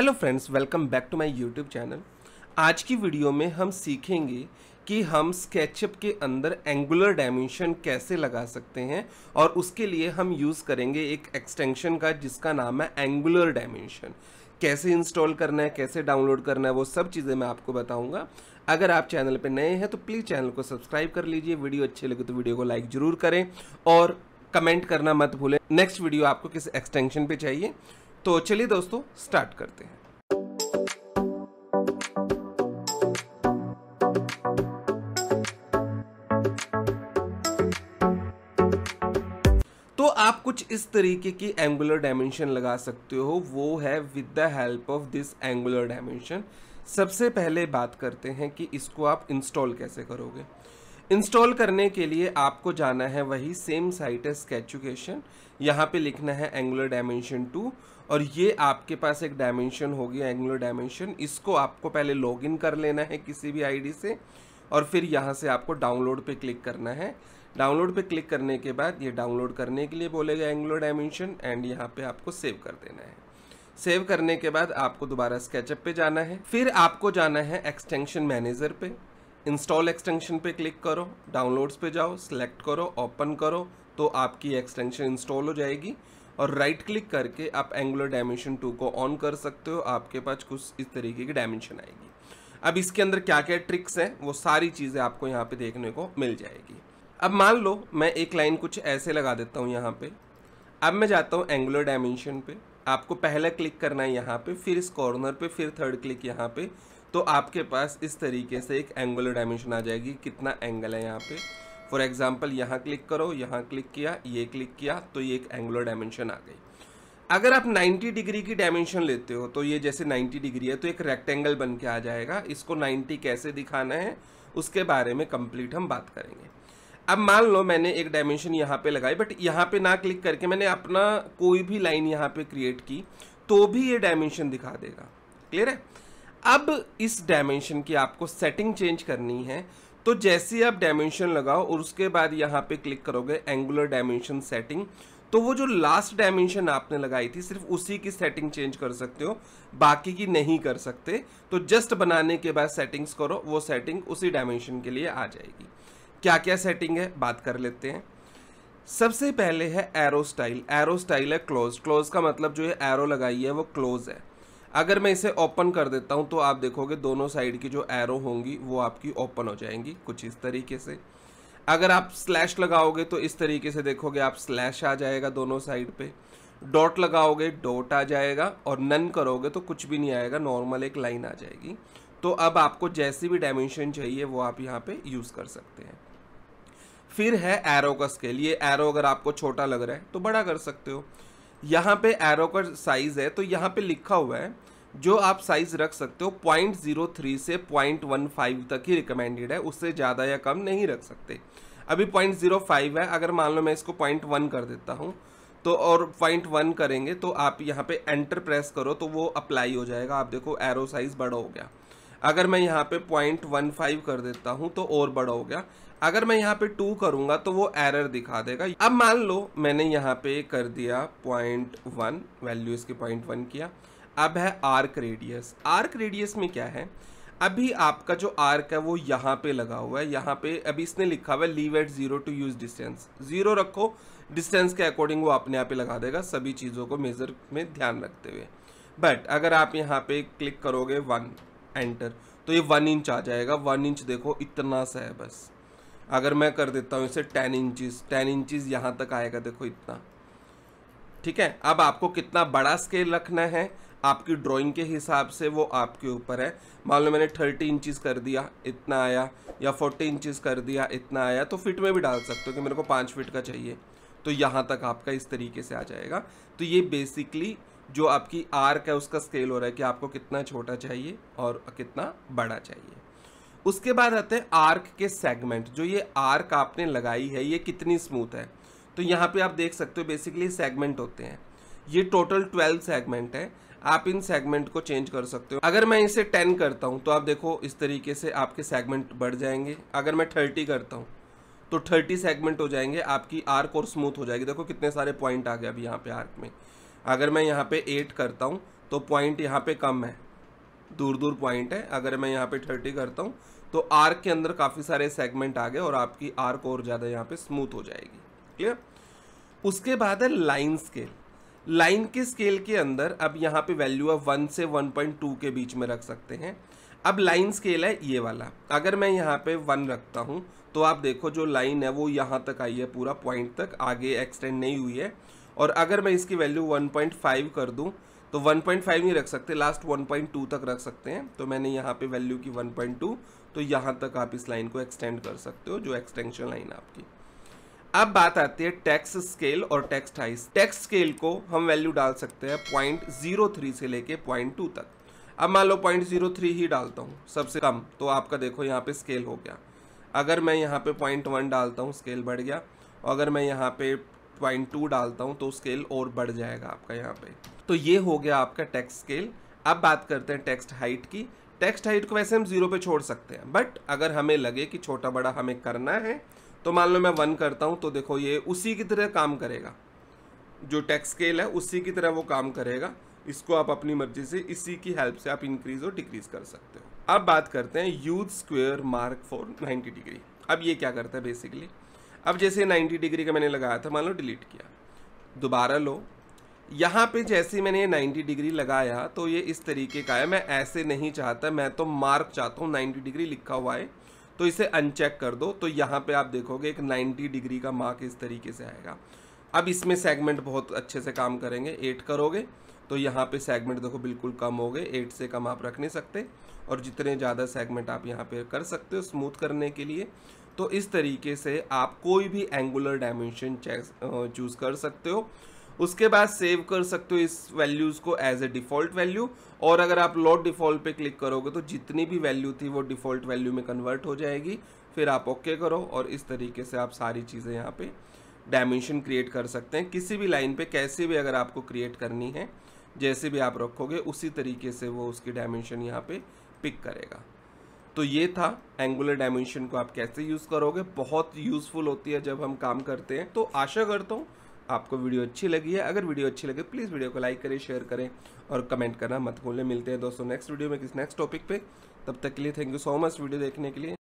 hello friends welcome back to my YouTube channel आज की video में हम सीखेंगे कि हम स्केचअप के अंदर एंगुलर डायमेंशन कैसे लगा सकते हैं और उसके लिए हम यूज़ करेंगे एक एक्सटेंशन का जिसका नाम है एंगुलर डायमेंशन कैसे इंस्टॉल करना है कैसे डाउनलोड करना है वो सब चीज़ें मैं आपको बताऊँगा अगर आप चैनल पर नए हैं तो प्लीज़ चैनल को सब्सक्राइब कर लीजिए वीडियो अच्छी लगे तो वीडियो को लाइक ज़रूर करें और कमेंट करना मत भूलें नेक्स्ट वीडियो आपको किस एक्सटेंशन पे चाहिए तो चलिए दोस्तों स्टार्ट करते हैं तो आप कुछ इस तरीके की एंगुलर डायमेंशन लगा सकते हो वो है with the help of this angular dimension सबसे पहले बात करते हैं कि इसको आप इंस्टॉल कैसे करोगे इंस्टॉल करने के लिए आपको जाना है वही सेम साइट है स्केचुकेशन यहाँ पे लिखना है एंगुलर डायमेंशन टू और ये आपके पास एक डायमेंशन होगी एंगुलर डायमेंशन इसको आपको पहले लॉगिन कर लेना है किसी भी आईडी से और फिर यहाँ से आपको डाउनलोड पे क्लिक करना है डाउनलोड पे क्लिक करने के बाद ये डाउनलोड करने के लिए बोलेगा एंगुलर डायमेंशन एंड यहाँ पे आपको सेव कर देना है सेव करने के बाद आपको दोबारा स्केचअप पे जाना है फिर आपको जाना है एक्सटेंशन मैनेजर पे इंस्टॉल एक्सटेंशन पे क्लिक करो डाउनलोड्स पे जाओ सेलेक्ट करो ओपन करो तो आपकी एक्सटेंशन इंस्टॉल हो जाएगी और राइट क्लिक करके आप एंगुलर डायमेंशन टू को ऑन कर सकते हो आपके पास कुछ इस तरीके की डायमेंशन आएगी अब इसके अंदर क्या क्या ट्रिक्स हैं वो सारी चीज़ें आपको यहाँ पे देखने को मिल जाएगी अब मान लो मैं एक लाइन कुछ ऐसे लगा देता हूँ यहाँ पे अब मैं जाता हूँ एंगुलर डायमेंशन पे आपको पहला क्लिक करना है यहाँ पे फिर इस कॉर्नर पे फिर थर्ड क्लिक यहाँ पे तो आपके पास इस तरीके से एक एंगुलर डायमेंशन आ जाएगी कितना एंगल है यहाँ पे फॉर एग्ज़ाम्पल यहाँ क्लिक करो यहाँ क्लिक किया ये क्लिक किया तो ये एक एंगुलर डायमेंशन आ गई अगर आप 90 डिग्री की डायमेंशन लेते हो तो ये जैसे 90 डिग्री है तो एक रेक्टेंगल बन के आ जाएगा इसको 90 कैसे दिखाना है उसके बारे में कंप्लीट हम बात करेंगे अब मान लो मैंने एक डायमेंशन यहाँ पे लगाई बट यहाँ पे ना क्लिक करके मैंने अपना कोई भी लाइन यहाँ पे क्रिएट की तो भी ये डायमेंशन दिखा देगा क्लियर है अब इस डायमेंशन की आपको सेटिंग चेंज करनी है तो जैसे आप डायमेंशन लगाओ और उसके बाद यहाँ पे क्लिक करोगे एंगुलर डायमेंशन सेटिंग तो वो जो लास्ट डायमेंशन आपने लगाई थी सिर्फ उसी की सेटिंग चेंज कर सकते हो बाकी की नहीं कर सकते तो जस्ट बनाने के बाद सेटिंग्स करो वो सेटिंग उसी डायमेंशन के लिए आ जाएगी क्या क्या सेटिंग है बात कर लेते हैं सबसे पहले है एरो स्टाइल एरो स्टाइल है क्लोज क्लोज का मतलब जो ये एरो लगाई है वो क्लोज है अगर मैं इसे ओपन कर देता हूँ तो आप देखोगे दोनों साइड की जो एरो होंगी वो आपकी ओपन हो जाएंगी कुछ इस तरीके से अगर आप स्लैश लगाओगे तो इस तरीके से देखोगे आप स्लैश आ जाएगा दोनों साइड पे डॉट लगाओगे डॉट आ जाएगा और नन करोगे तो कुछ भी नहीं आएगा नॉर्मल एक लाइन आ जाएगी तो अब आपको जैसी भी डायमेंशन चाहिए वो आप यहाँ पे यूज़ कर सकते हैं फिर है एरो का स्केल ये एरो अगर आपको छोटा लग रहा है तो बड़ा कर सकते हो यहाँ पे एरो का साइज़ है तो यहाँ पे लिखा हुआ है जो आप साइज़ रख सकते हो पॉइंट ज़ीरो थ्री से पॉइंट वन फाइव तक ही रिकमेंडेड है उससे ज़्यादा या कम नहीं रख सकते अभी पॉइंट ज़ीरो फाइव है अगर मान लो मैं इसको पॉइंट वन कर देता हूँ तो और पॉइंट वन करेंगे तो आप यहाँ पे एंटर प्रेस करो तो वो अप्लाई हो जाएगा आप देखो एरो साइज़ बड़ा हो गया अगर मैं यहाँ पे पॉइंट वन फाइव कर देता हूँ तो और बड़ा हो गया अगर मैं यहाँ पे टू करूँगा तो वो एरर दिखा देगा अब मान लो मैंने यहाँ पे कर दिया पॉइंट वन वैल्यू इसके पॉइंट वन किया अब है आर्क रेडियस आर्क रेडियस में क्या है अभी आपका जो आर्क है वो यहाँ पे लगा हुआ है यहाँ पे अभी इसने लिखा हुआ है leave at zero to use distance zero रखो डिस्टेंस के अकॉर्डिंग वो अपने आप ही लगा देगा सभी चीज़ों को मेज़र में ध्यान रखते हुए बट अगर आप यहाँ पे क्लिक करोगे वन एंटर तो ये वन इंच आ जाएगा वन इंच देखो इतना सा है बस अगर मैं कर देता हूँ इसे टेन इंचज़ टेन इंचज़ यहाँ तक आएगा देखो इतना ठीक है अब आपको कितना बड़ा स्केल रखना है आपकी ड्राइंग के हिसाब से वो आपके ऊपर है मान लो मैंने थर्टी इंचज़ कर दिया इतना आया या फोर्टी इंचज़ कर दिया इतना आया तो फिट में भी डाल सकते हो कि मेरे को पाँच फिट का चाहिए तो यहाँ तक आपका इस तरीके से आ जाएगा तो ये बेसिकली जो आपकी आर्क है उसका स्केल हो रहा है कि आपको कितना छोटा चाहिए और कितना बड़ा चाहिए उसके बाद आते हैं आर्क के सेगमेंट जो ये आर्क आपने लगाई है ये कितनी स्मूथ है तो यहाँ पे आप देख सकते हो बेसिकली सेगमेंट होते हैं ये टोटल ट्वेल्व सेगमेंट है आप इन सेगमेंट को चेंज कर सकते हो अगर मैं इसे टेन करता हूँ तो आप देखो इस तरीके से आपके सेगमेंट बढ़ जाएंगे अगर मैं थर्टी करता हूँ तो थर्टी सेगमेंट हो जाएंगे आपकी आर्क और स्मूथ हो जाएगी देखो कितने सारे पॉइंट आ गए अभी यहाँ पे आर्क में अगर मैं यहाँ पे एट करता हूँ तो पॉइंट यहाँ पे कम है दूर दूर पॉइंट है अगर मैं यहाँ पे थर्टी करता हूँ तो आर्क के अंदर काफ़ी सारे सेगमेंट आ गए और आपकी आर्क और ज़्यादा यहाँ पे स्मूथ हो जाएगी क्लियर उसके बाद है लाइन स्केल लाइन के स्केल के अंदर अब यहाँ पे वैल्यू आप वन से वन पॉइंट टू के बीच में रख सकते हैं अब लाइन स्केल है ये वाला अगर मैं यहाँ पे वन रखता हूँ तो आप देखो जो लाइन है वो यहाँ तक आई है पूरा पॉइंट तक आगे एक्सटेंड नहीं हुई है और अगर मैं इसकी वैल्यू 1.5 कर दूँ तो 1.5 नहीं रख सकते लास्ट 1.2 तक रख सकते हैं तो मैंने यहाँ पे वैल्यू की 1.2 तो यहाँ तक आप इस लाइन को एक्सटेंड कर सकते हो जो एक्सटेंशन लाइन आपकी अब बात आती है टैक्स स्केल और टैक्स हाइस टैक्स स्केल को हम वैल्यू डाल सकते हैं पॉइंट जीरो थ्री से लेके पॉइंट टू तक अब मान लो पॉइंट जीरो थ्री ही डालता हूँ सबसे कम तो आपका देखो यहाँ पे स्केल हो गया अगर मैं यहाँ पे पॉइंट वन डालता हूँ स्केल बढ़ गया और अगर मैं यहाँ पे पॉइंट टू डालता हूँ तो स्केल और बढ़ जाएगा आपका यहाँ पे तो ये हो गया आपका टेक्स्ट स्केल अब बात करते हैं टेक्स्ट हाइट की टेक्स्ट हाइट को वैसे हम जीरो पे छोड़ सकते हैं बट अगर हमें लगे कि छोटा बड़ा हमें करना है तो मान लो मैं वन करता हूँ तो देखो ये उसी की तरह काम करेगा जो टेक्स्ट स्केल है उसी की तरह वो काम करेगा इसको आप अपनी मर्जी से इसी की हेल्प से आप इंक्रीज और डिक्रीज कर सकते हो अब बात करते हैं use square mark for 90 degree अब ये क्या करता है बेसिकली अब जैसे 90 डिग्री का मैंने लगाया था मान लो डिलीट किया दोबारा लो यहाँ पे जैसे ही मैंने ये 90 डिग्री लगाया तो ये इस तरीके का है मैं ऐसे नहीं चाहता मैं तो मार्क चाहता हूँ 90 डिग्री लिखा हुआ है तो इसे अनचेक कर दो तो यहाँ पे आप देखोगे एक 90 डिग्री का मार्क इस तरीके से आएगा अब इसमें सेगमेंट बहुत अच्छे से काम करेंगे एट करोगे तो यहाँ पे सेगमेंट देखो बिल्कुल कम हो गए एट से कम आप रख नहीं सकते और जितने ज़्यादा सेगमेंट आप यहाँ पे कर सकते हो स्मूथ करने के लिए तो इस तरीके से आप कोई भी एंगुलर डायमेंशन चूज़ कर सकते हो उसके बाद सेव कर सकते हो इस वैल्यूज़ को एज ए डिफ़ॉल्ट वैल्यू और अगर आप लॉट डिफ़ॉल्ट पे क्लिक करोगे तो जितनी भी वैल्यू थी वो डिफ़ॉल्ट वैल्यू में कन्वर्ट हो जाएगी फिर आप ओके okay करो और इस तरीके से आप सारी चीज़ें यहाँ पे डायमेंशन क्रिएट कर सकते हैं किसी भी लाइन पे कैसे भी अगर आपको क्रिएट करनी है जैसे भी आप रखोगे उसी तरीके से वो उसकी डायमेंशन यहाँ पे पिक करेगा तो ये था एंगुलर डायमेंशन को आप कैसे यूज़ करोगे बहुत यूज़फुल होती है जब हम काम करते हैं तो आशा करता हूँ आपको वीडियो अच्छी लगी है अगर वीडियो अच्छी लगे प्लीज़ वीडियो को लाइक करें शेयर करें और कमेंट करना मत भूलें मिलते हैं दोस्तों नेक्स्ट वीडियो में किस नेक्स्ट टॉपिक पे तब तक के लिए thank you so much video देखने के लिए